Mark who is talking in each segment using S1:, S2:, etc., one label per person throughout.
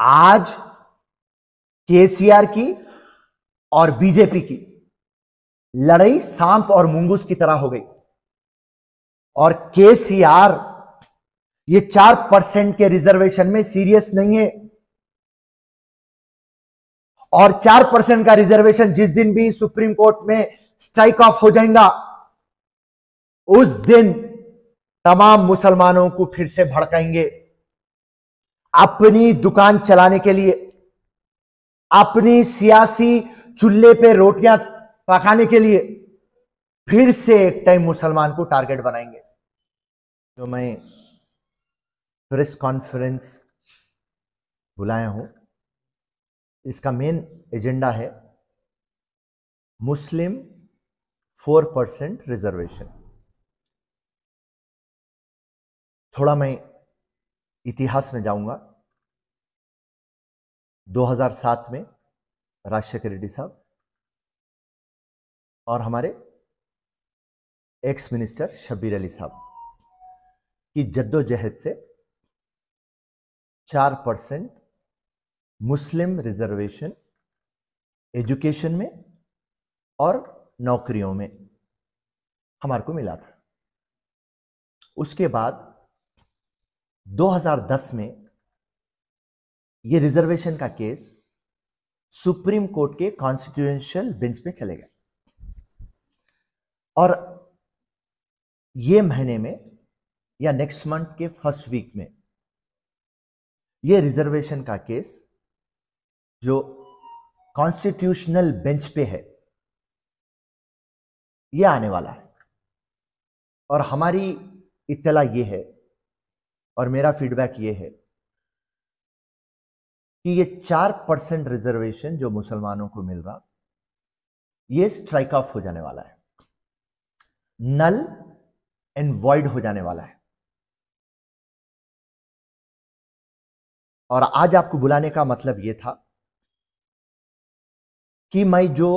S1: आज केसीआर की और बीजेपी की लड़ाई सांप और मुंगूस की तरह हो गई और केसीआर ये चार परसेंट के रिजर्वेशन में सीरियस नहीं है और चार परसेंट का रिजर्वेशन जिस दिन भी सुप्रीम कोर्ट में स्ट्राइक ऑफ हो जाएगा उस दिन तमाम मुसलमानों को फिर से भड़काएंगे अपनी दुकान चलाने के लिए अपनी सियासी चूल्हे पे रोटियां पकाने के लिए फिर से एक टाइम मुसलमान को टारगेट बनाएंगे जो तो मैं प्रेस कॉन्फ्रेंस बुलाया हूं इसका मेन एजेंडा है मुस्लिम फोर परसेंट रिजर्वेशन थोड़ा मैं इतिहास में जाऊंगा 2007 में राजशेखर रेड्डी साहब और हमारे एक्स मिनिस्टर शब्बीर अली साहब की जद्दोजहद से चार परसेंट मुस्लिम रिजर्वेशन एजुकेशन में और नौकरियों में हमारे को मिला था उसके बाद 2010 में ये रिजर्वेशन का केस सुप्रीम कोर्ट के कॉन्स्टिट्यूशनल बेंच पे चले गए और ये महीने में या नेक्स्ट मंथ के फर्स्ट वीक में ये रिजर्वेशन का केस जो कॉन्स्टिट्यूशनल बेंच पे है ये आने वाला है और हमारी इतला ये है और मेरा फीडबैक ये है कि ये चार परसेंट रिजर्वेशन जो मुसलमानों को मिल रहा ये स्ट्राइक ऑफ हो जाने वाला है नल एंड वॉइड हो जाने वाला है और आज आपको बुलाने का मतलब यह था कि मैं जो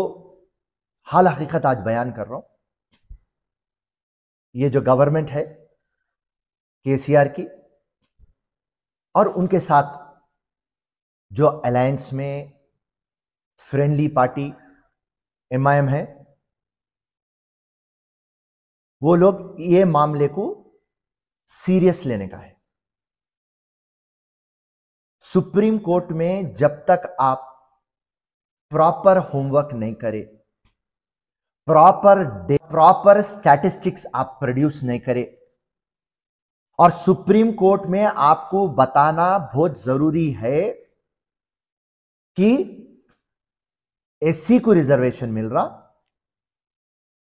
S1: हाल हकीकत आज बयान कर रहा हूं ये जो गवर्नमेंट है केसीआर की और उनके साथ जो अलायंस में friendly party M I M है वो लोग ये मामले को सीरियस लेने का है सुप्रीम कोर्ट में जब तक आप प्रॉपर होमवर्क नहीं करें प्रॉपर प्रॉपर स्टैटिस्टिक्स आप प्रोड्यूस नहीं करें और सुप्रीम कोर्ट में आपको बताना बहुत जरूरी है कि एससी को रिजर्वेशन मिल रहा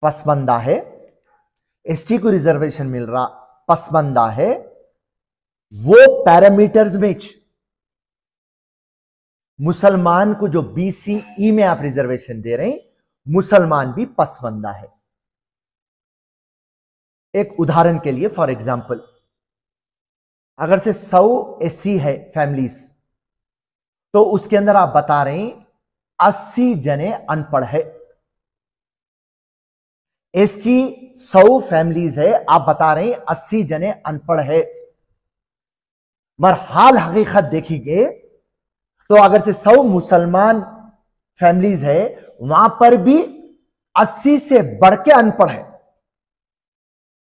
S1: पसमंदा है एसटी को रिजर्वेशन मिल रहा पसमंदा है वो पैरामीटर्स में मुसलमान को जो बीसीई में आप रिजर्वेशन दे रहे हैं मुसलमान भी पसमंदा है एक उदाहरण के लिए फॉर एग्जाम्पल अगर से सौ एस है फैमिलीज तो उसके अंदर आप बता रहे हैं अस्सी जने अनपढ़ है एस टी सौ फैमिलीज है आप बता रहे हैं अस्सी जने अनपढ़ है मगर हाल हकीकत देखेंगे तो अगर से सौ मुसलमान फैमिलीज है वहां पर भी अस्सी से बढ़ के अनपढ़ है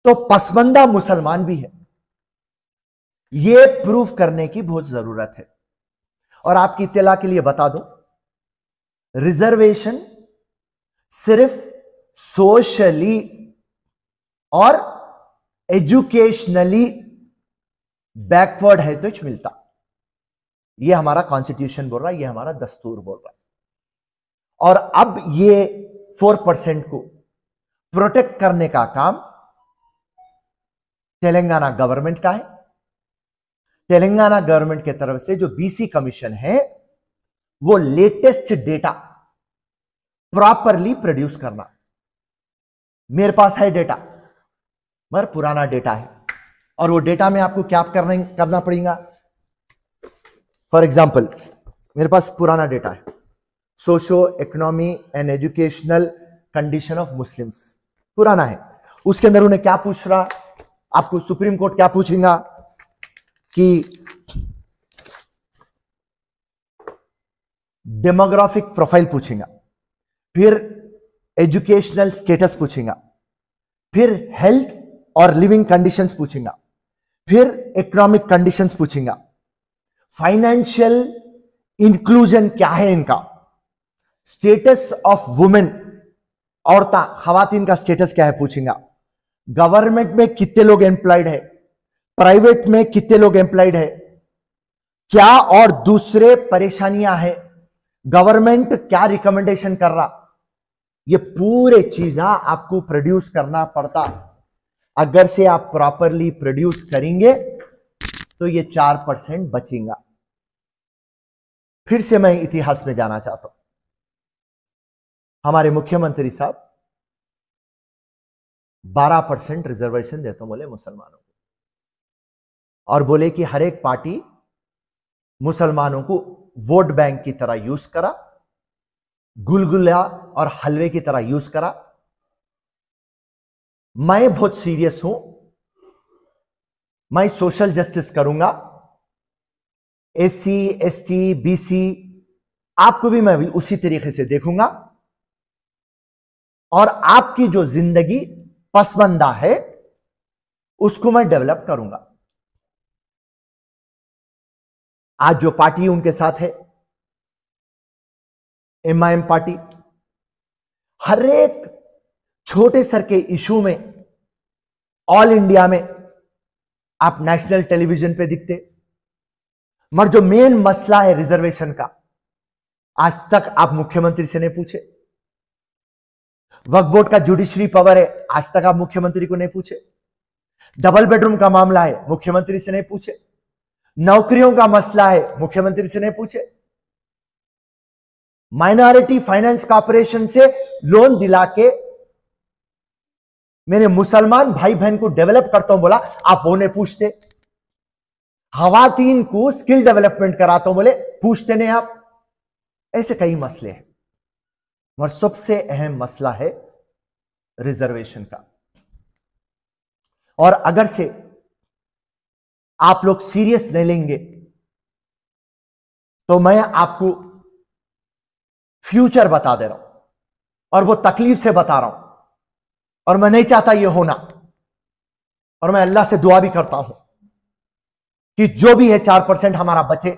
S1: तो पसमंदा मुसलमान भी है ये प्रूफ करने की बहुत जरूरत है और आपकी इतला के लिए बता दो रिजर्वेशन सिर्फ सोशली और एजुकेशनली बैकवर्ड है तो मिलता ये हमारा कॉन्स्टिट्यूशन बोल रहा है ये हमारा दस्तूर बोल रहा है और अब ये फोर परसेंट को प्रोटेक्ट करने का काम तेलंगाना गवर्नमेंट का है तेलंगाना गवर्नमेंट के तरफ से जो बीसी कमीशन है वो लेटेस्ट डेटा प्रॉपरली प्रोड्यूस करना मेरे पास है डेटा मगर पुराना डेटा है और वो डेटा में आपको क्या करने करना पड़ेगा फॉर एग्जाम्पल मेरे पास पुराना डेटा है socio economy and educational condition of Muslims पुराना है उसके अंदर उन्हें क्या पूछ रहा आपको सुप्रीम कोर्ट क्या पूछेगा कि डेमोग्राफिक प्रोफाइल पूछेगा फिर एजुकेशनल स्टेटस पूछेगा फिर हेल्थ और लिविंग कंडीशंस पूछेगा फिर इकोनॉमिक कंडीशंस पूछेगा फाइनेंशियल इंक्लूजन क्या है इनका स्टेटस ऑफ वुमेन औरता खातन का स्टेटस क्या है पूछेगा गवर्नमेंट में कितने लोग एम्प्लॉयड है प्राइवेट में कितने लोग एम्प्लॉयड है क्या और दूसरे परेशानियां हैं गवर्नमेंट क्या रिकमेंडेशन कर रहा ये पूरे चीज ना आपको प्रोड्यूस करना पड़ता अगर से आप प्रॉपरली प्रोड्यूस करेंगे तो ये चार परसेंट बचेगा फिर से मैं इतिहास में जाना चाहता हूं हमारे मुख्यमंत्री साहब 12 परसेंट रिजर्वेशन देते बोले मुसलमानों को और बोले कि हर एक पार्टी मुसलमानों को वोट बैंक की तरह यूज करा गुलगुला और हलवे की तरह यूज करा मैं बहुत सीरियस हूं मैं सोशल जस्टिस करूंगा S C S T B C आपको भी मैं भी उसी तरीके से देखूंगा और आपकी जो जिंदगी पसमंदा है उसको मैं डेवलप करूंगा आज जो पार्टी उनके साथ है एमआईएम पार्टी हर एक छोटे सर के इशू में ऑल इंडिया में आप नेशनल टेलीविजन पे दिखते मगर जो मेन मसला है रिजर्वेशन का आज तक आप मुख्यमंत्री से नहीं पूछे वक्त बोर्ड का जुडिशरी पावर है आज तक आप मुख्यमंत्री को नहीं पूछे डबल बेडरूम का मामला है मुख्यमंत्री से नहीं पूछे नौकरियों का मसला है मुख्यमंत्री से नहीं पूछे माइनॉरिटी फाइनेंस कॉरपोरेशन से लोन दिला के मैंने मुसलमान भाई बहन को डेवलप करता हूं बोला आप वो नहीं पूछते हवातीन को स्किल डेवलपमेंट कराता हूं बोले पूछते नहीं आप ऐसे कई मसले हैं और सबसे अहम मसला है रिजर्वेशन का और अगर से आप लोग सीरियस नहीं लेंगे तो मैं आपको फ्यूचर बता दे रहा हूं और वो तकलीफ से बता रहा हूं और मैं नहीं चाहता ये होना और मैं अल्लाह से दुआ भी करता हूं कि जो भी है चार परसेंट हमारा बचे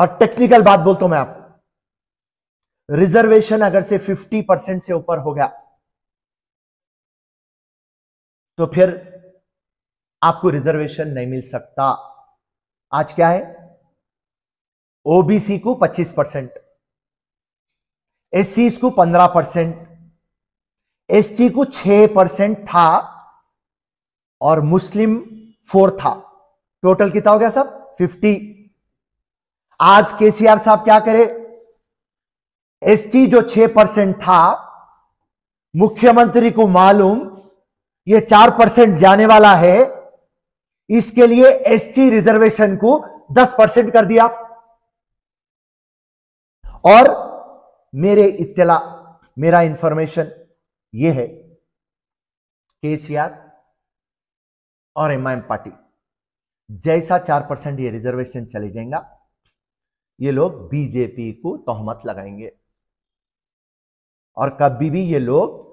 S1: और टेक्निकल बात बोलता हूं मैं आपको रिजर्वेशन अगर से फिफ्टी परसेंट से ऊपर हो गया तो फिर आपको रिजर्वेशन नहीं मिल सकता आज क्या है ओबीसी को 25 परसेंट एस को 15 परसेंट एस को 6 परसेंट था और मुस्लिम 4 था टोटल कितना हो गया सब 50 आज केसीआर साहब क्या करे टी जो 6 परसेंट था मुख्यमंत्री को मालूम ये चार परसेंट जाने वाला है इसके लिए एसटी रिजर्वेशन को दस परसेंट कर दिया और मेरे इत्तला मेरा इंफॉर्मेशन ये है केसीआर और एमआईएम पार्टी जैसा चार परसेंट ये रिजर्वेशन चले जाएगा ये लोग बीजेपी को तोहमत लगाएंगे और कभी भी ये लोग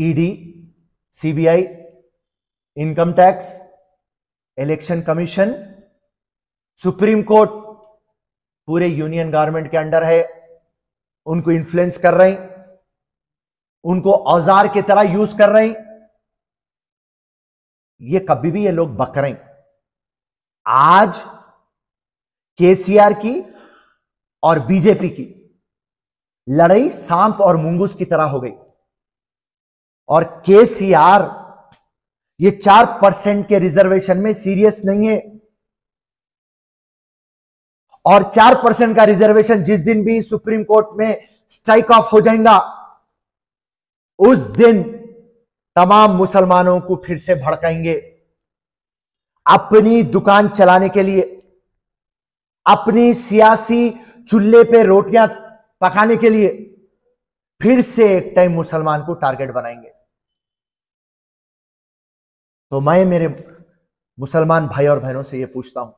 S1: ED e CBI income tax election commission supreme court पूरे यूनियन गवर्नमेंट के अंडर है उनको इन्फ्लुएंस कर रही उनको औजार की तरह यूज कर रही ये कभी भी ये लोग बक रहे आज केसीआर की और बीजेपी की लड़ाई सांप और मुंगूस की तरह हो गई और के सी आर ये चार परसेंट के रिजर्वेशन में सीरियस नहीं है और चार परसेंट का रिजर्वेशन जिस दिन भी सुप्रीम कोर्ट में स्ट्राइक ऑफ हो जाएगा उस दिन तमाम मुसलमानों को फिर से भड़काएंगे अपनी दुकान चलाने के लिए अपनी सियासी चूल्हे पे रोटियां पकाने के लिए फिर से एक टाइम मुसलमान को टारगेट बनाएंगे तो मैं मेरे मुसलमान भाई और बहनों से ये पूछता हूं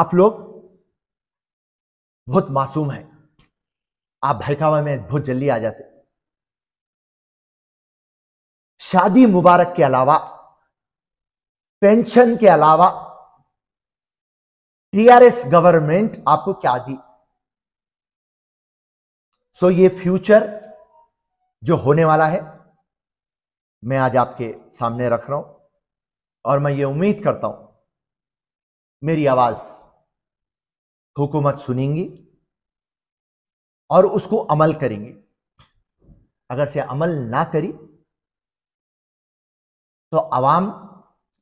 S1: आप लोग बहुत मासूम हैं आप भड़कावा में बहुत जल्दी आ जाते शादी मुबारक के अलावा पेंशन के अलावा टीआरएस गवर्नमेंट आपको क्या दी सो so ये फ्यूचर जो होने वाला है मैं आज आपके सामने रख रहा हूं और मैं ये उम्मीद करता हूं मेरी आवाज़ हुकूमत सुनेंगी और उसको अमल करेंगी अगर से अमल ना करी तो आवाम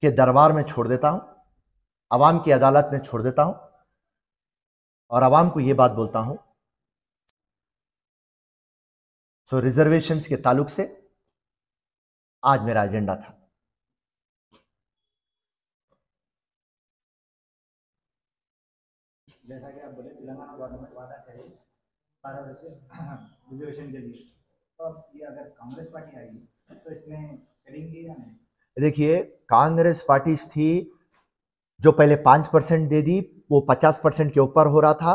S1: के दरबार में छोड़ देता हूं आवाम की अदालत में छोड़ देता हूं और आवाम को ये बात बोलता हूं सो रिजर्वेशंस के ताल्लुक से आज मेरा एजेंडा था जैसा कि आप बोले तेलंगाना गवर्नमेंट वादा करे रिजर्वेशन के लिए तो ये अगर कांग्रेस पार्टी आएगी तो इसमें करेंगे या नहीं देखिए कांग्रेस पार्टी थी जो पहले पांच परसेंट दे दी वो पचास परसेंट के ऊपर हो रहा था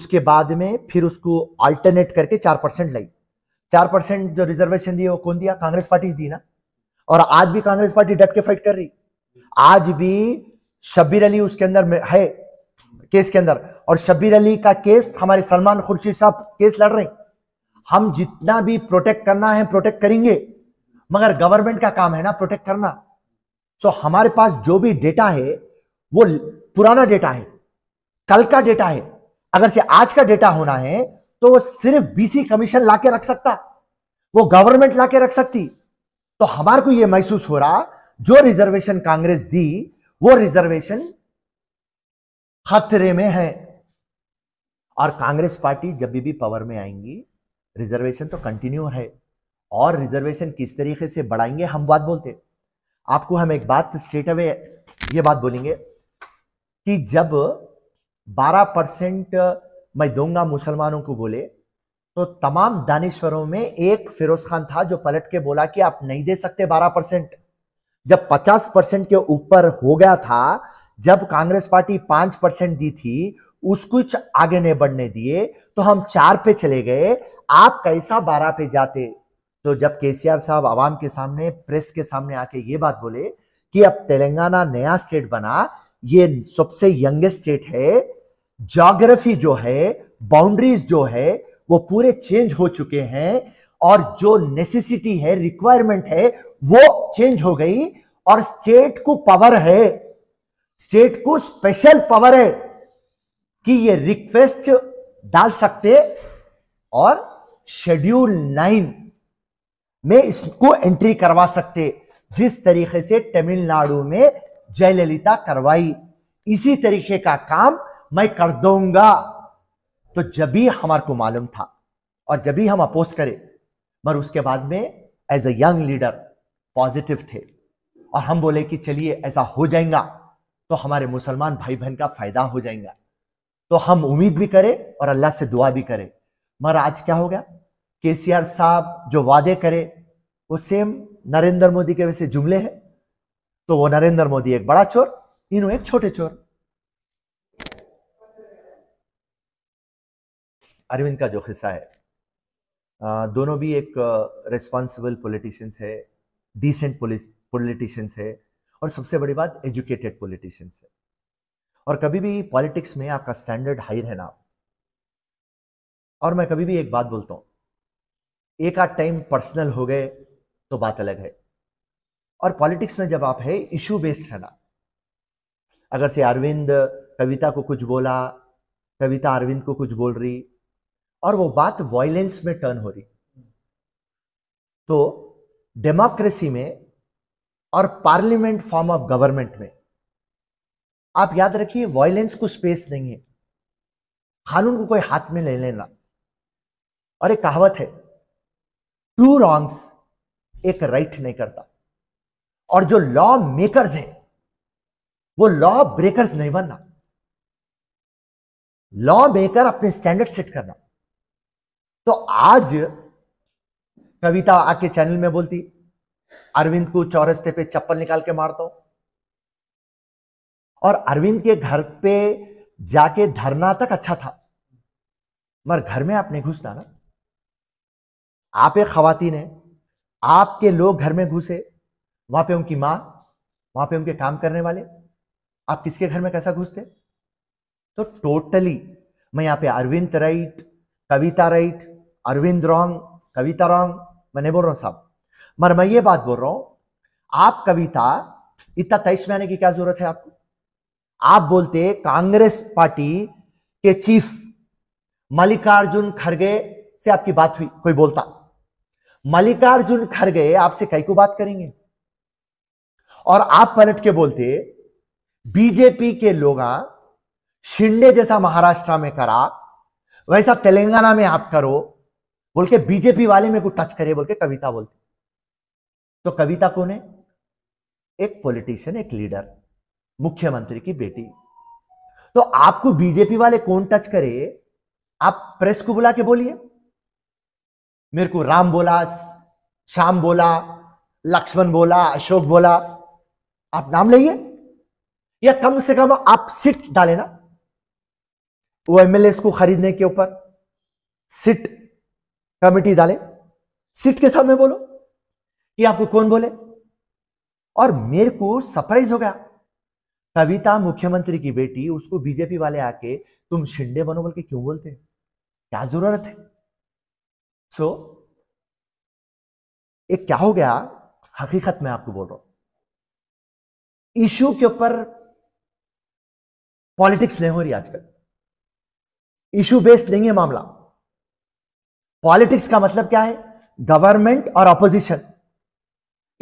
S1: उसके बाद में फिर उसको अल्टरनेट करके चार परसेंट लाई चार परसेंट जो रिजर्वेशन दिए वो कौन दिया कांग्रेस पार्टी दी ना और आज भी कांग्रेस पार्टी डट के फाइट कर रही आज भी शब्बीर अली उसके अंदर है केस के अंदर और शब्बीर अली का केस हमारे सलमान खुर्शीद साहब केस लड़ रहे हैं हम जितना भी प्रोटेक्ट करना है प्रोटेक्ट करेंगे मगर गवर्नमेंट का काम है ना प्रोटेक्ट करना सो हमारे पास जो भी डेटा है वो पुराना डेटा है कल का डेटा है अगर से आज का डेटा होना है तो सिर्फ बीसी कमीशन लाके रख सकता वो गवर्नमेंट लाके रख सकती तो हमारे को यह महसूस हो रहा जो रिजर्वेशन कांग्रेस दी वो रिजर्वेशन खतरे में है और कांग्रेस पार्टी जब भी पावर में आएंगी रिजर्वेशन तो कंटिन्यू है और रिजर्वेशन किस तरीके से बढ़ाएंगे हम बात बोलते आपको हम एक बात स्ट्रेट अवे ये बात बोलेंगे कि जब 12 परसेंट मैं दूंगा मुसलमानों को बोले तो तमाम दानिश्वरों में एक फिरोज खान था जो पलट के बोला कि आप नहीं दे सकते बारह परसेंट जब पचास परसेंट के ऊपर हो गया था जब कांग्रेस पार्टी पांच परसेंट दी थी उस कुछ आगे नहीं बढ़ने दिए तो हम चार पे चले गए आप कैसा बारह पे जाते तो जब केसीआर साहब आवाम के सामने प्रेस के सामने आके ये बात बोले कि अब तेलंगाना नया स्टेट बना ये सबसे यंगेस्ट स्टेट है जोग्राफी जो है बाउंड्रीज जो है वो पूरे चेंज हो चुके हैं और जो नेसेसिटी है रिक्वायरमेंट है वो चेंज हो गई और स्टेट को पावर है स्टेट को स्पेशल पावर है कि ये रिक्वेस्ट डाल सकते और शेड्यूल नाइन में इसको एंट्री करवा सकते जिस तरीके से तमिलनाडु में जयललिता करवाई इसी तरीके का काम मैं कर दूंगा तो जब भी हमारे को मालूम था और जब भी हम अपोज करे मगर उसके बाद में as a young leader positive थे और हम बोले कि चलिए ऐसा हो जाएगा तो हमारे मुसलमान भाई बहन का फायदा हो जाएगा तो हम उम्मीद भी करें और अल्लाह से दुआ भी करें मगर आज क्या हो गया केसीआर साहब जो वादे करे वो सेम नरेंद्र मोदी के वैसे जुमले हैं तो वो नरेंद्र मोदी एक बड़ा चोर इन्हों एक छोटे चोर अरविंद का जो हिस्सा है दोनों भी एक रिस्पॉन्सिबल पॉलिटिशियंस है डिसेंट पॉलिटिशियंस है और सबसे बड़ी बात एजुकेटेड पॉलिटिशियंस है और कभी भी पॉलिटिक्स में आपका स्टैंडर्ड हाई रहना और मैं कभी भी एक बात बोलता हूँ एक आध टाइम पर्सनल हो गए तो बात अलग है और पॉलिटिक्स में जब आप है इशू बेस्ड रहना अगर से अरविंद कविता को कुछ बोला कविता अरविंद को कुछ बोल रही और वो बात वॉयलेंस में टर्न हो रही तो डेमोक्रेसी में और पार्लियामेंट फॉर्म ऑफ गवर्नमेंट में आप याद रखिए वॉयलेंस को स्पेस नहीं है कानून को कोई हाथ में ले लेना और एक कहावत है टू रॉन्ग्स एक राइट नहीं करता और जो लॉ मेकर्स हैं वो लॉ ब्रेकर्स नहीं बनना लॉ मेकर अपने स्टैंडर्ड सेट करना तो आज कविता आके चैनल में बोलती अरविंद को चौरस्ते पे चप्पल निकाल के मारता हूं और अरविंद के घर पे जाके धरना तक अच्छा था मगर घर में आप नहीं ना आप एक खातन है आपके लोग घर में घुसे वहां पे उनकी मां वहां पे उनके काम करने वाले आप किसके घर में कैसा घुसते तो टोटली मैं यहां पे Arvind right Kavita right Arvind wrong Kavita wrong मैं नहीं बोल रहा हूँ साहब मगर मैं ये बात बोल रहा हूँ आप कविता इतना तेईस में आने की क्या जरूरत है आपको आप बोलते कांग्रेस पार्टी के चीफ मल्लिकार्जुन खड़गे से आपकी बात हुई कोई बोलता मल्लिकार्जुन खड़गे आपसे कई को बात करेंगे और आप पलट के बोलते बीजेपी के लोग शिंदे जैसा महाराष्ट्र में करा वैसा तेलंगाना में आप करो बोल के बीजेपी वाले मेरे को टच करे बोल के कविता बोलती तो कविता कौन है एक पॉलिटिशियन एक लीडर मुख्यमंत्री की बेटी तो आपको बीजेपी वाले कौन टच करे आप प्रेस को बुला के बोलिए मेरे को राम बोला श्याम बोला लक्ष्मण बोला अशोक बोला आप नाम लेंगे या कम से कम आप सीट डाले ना वो एमएलए को खरीदने के ऊपर सीट कमेटी डाले सीट के सामने बोलो कि आपको कौन बोले और मेरे को सरप्राइज हो गया कविता मुख्यमंत्री की बेटी उसको बीजेपी वाले आके तुम शिंडे बनो बोल के क्यों बोलते हैं क्या जरूरत है सो so, एक क्या हो गया हकीकत में आपको बोल रहा हूं इशू के ऊपर पॉलिटिक्स नहीं हो रही आजकल इशू बेस्ड नहीं है मामला पॉलिटिक्स का मतलब क्या है गवर्नमेंट और अपोजिशन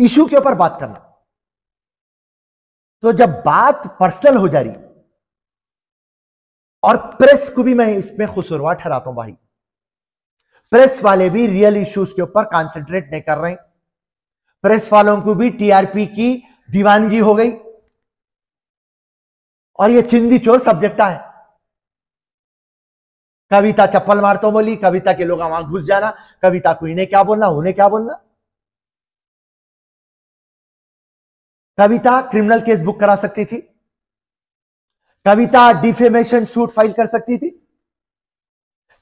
S1: इशू के ऊपर बात करना तो जब बात पर्सनल हो जा रही और प्रेस को भी मैं इसमें खुसुरवा ठहराता हूं भाई प्रेस वाले भी रियल इश्यूज के ऊपर कॉन्सेंट्रेट नहीं कर रहे प्रेस वालों को भी टीआरपी की दीवानगी हो गई और ये चिंदी चोर सब्जेक्टा है कविता चप्पल तो बोली कविता के लोग वहां घुस जाना कविता को इन्हें क्या बोलना उन्हें क्या बोलना कविता क्रिमिनल केस बुक करा सकती थी कविता डिफेमेशन सूट फाइल कर सकती थी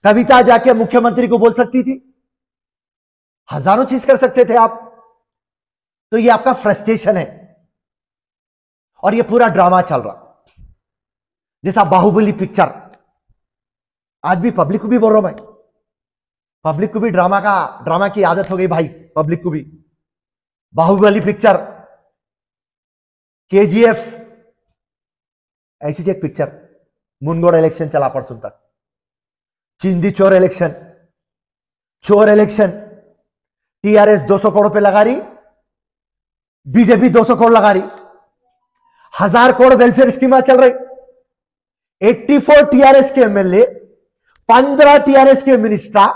S1: कविता जाके मुख्यमंत्री को बोल सकती थी हजारों चीज कर सकते थे आप तो ये आपका फ्रस्ट्रेशन है और ये पूरा ड्रामा चल रहा जैसा बाहुबली पिक्चर आज भी पब्लिक को भी बोल रहा हूं मैं पब्लिक को भी ड्रामा का ड्रामा की आदत हो गई भाई पब्लिक को भी बाहुबली पिक्चर केजीएफ ऐसी एक पिक्चर मुनगोड़ इलेक्शन चला परसों तक चिंदी चोर इलेक्शन चोर इलेक्शन टीआरएस 200 करोड़ पे लगा रही बीजेपी 200 करोड़ लगा रही हजार करोड़ वेलफेयर स्कीम चल रही 84 टीआरएस के एमएलए पंद्रह टीआरएस के मिनिस्टर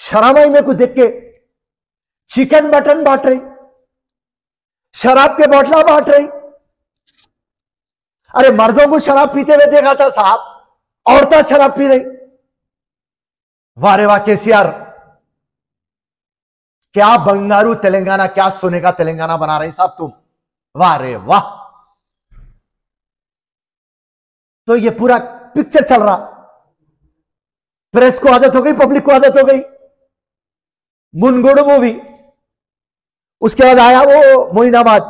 S1: शराबाई में को देख के चिकन बटन बांट रही शराब के बोटला बांट रही अरे मर्दों को शराब पीते हुए देखा था साहब औरतें शराब पी रही वारे वाह केसीआर क्या बंगारू तेलंगाना क्या सोने का तेलंगाना बना रहे साहब तुम वारे वाह तो ये पूरा पिक्चर चल रहा प्रेस को आदत हो गई पब्लिक को आदत हो गई मुनगुड़ मूवी उसके बाद आया वो मोइनाबाद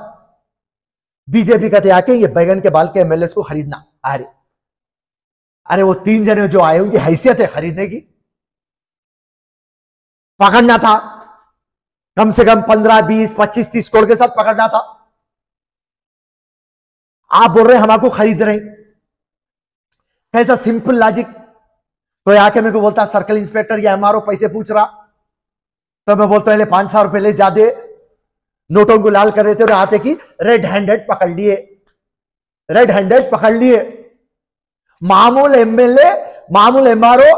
S1: बीजेपी कहते आके ये बैगन के बाल के एमएलए को खरीदना अरे अरे वो तीन जने जो आए उनकी हैसियत है खरीदने की पकड़ना था कम से कम पंद्रह बीस पच्चीस तीस करोड़ के साथ पकड़ना था आप बोल रहे हम आपको खरीद रहे कैसा सिंपल लॉजिक कोई तो आके मेरे को बोलता सर्कल इंस्पेक्टर या एमआरओ पैसे पूछ रहा तो मैं बोलता पहले पांच सौ रुपए ले जा दे नोटों को लाल कर देते और आते कि रेड हैंडेड पकड़ लिए रेड हैंडेड पकड़ लिए मामूल एमएलए मामूल एमआरओ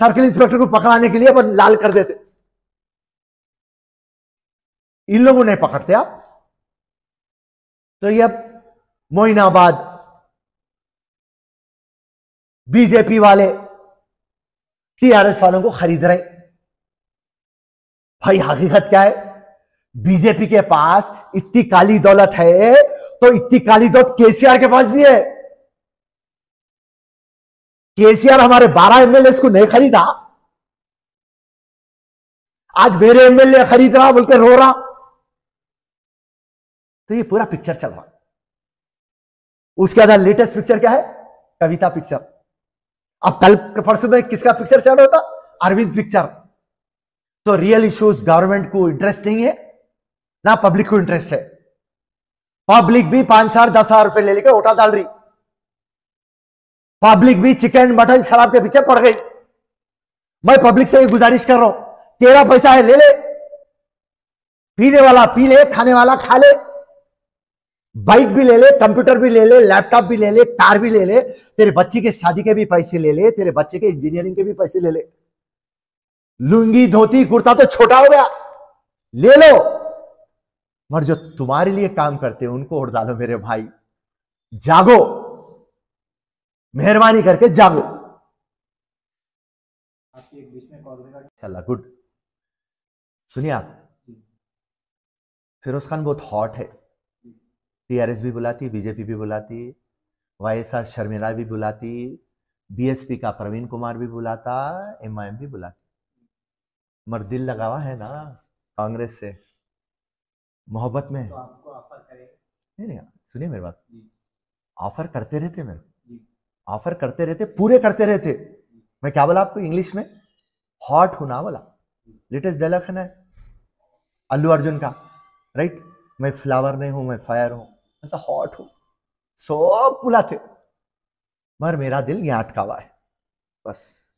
S1: सर्कल इंस्पेक्टर को पकड़ाने के लिए अपन लाल कर देते इन लोगों ने पकड़ते आप तो ये मोइनाबाद बीजेपी वाले टीआरएस वालों को खरीद रहे भाई हकीकत क्या है बीजेपी के पास इतनी काली दौलत है तो इतनी काली दौलत केसीआर के पास भी है केसीआर हमारे 12 एमएलए को नहीं खरीदा आज मेरे एमएलए खरीद रहा बोलकर रो रहा तो ये पूरा पिक्चर चल रहा उसके आधार लेटेस्ट पिक्चर क्या है कविता पिक्चर अब कल परसों में किसका पिक्चर चल रहा था अरविंद पिक्चर तो रियल इश्यूज गवर्नमेंट को इंटरेस्ट नहीं है ना पब्लिक को इंटरेस्ट है पब्लिक भी पांच हजार दस हजार रुपए ले लेकर उठा डाल रही पब्लिक भी चिकन मटन शराब के पीछे पड़ गई मैं पब्लिक से गुजारिश कर रहा हूं तेरा पैसा है ले ले पीने वाला पी ले खाने वाला खा ले बाइक भी ले ले कंप्यूटर भी ले ले लैपटॉप भी ले ले कार भी ले ले तेरे बच्चे के शादी के भी पैसे ले ले तेरे बच्चे के इंजीनियरिंग के भी पैसे ले ले लुंगी धोती कुर्ता तो छोटा हो गया ले लो मगर जो तुम्हारे लिए काम करते हैं उनको उड़ डालो मेरे भाई जागो मेहरबानी करके जागो चला गुड सुनिए आप फिरोज खान बहुत हॉट है टीआरएस भी बुलाती बीजेपी भी बुलाती आर शर्मिला भी बुलाती बीएसपी का प्रवीण कुमार भी बुलाता एम भी बुलाती मगर दिल लगावा है ना कांग्रेस से मोहब्बत में तो आपको नहीं नहीं सुनिए मेरी बात ऑफर करते रहते मेरे ऑफर करते रहते पूरे करते रहते मैं क्या बोला आपको इंग्लिश में हॉट ना बोला लेटेस्ट डायलॉग है ना अल्लू अर्जुन का राइट मैं फ्लावर नहीं हूं मैं फायर हूं ऐसा हॉट हूं सब बुलाते मगर मेरा दिल यहां अटका हुआ है बस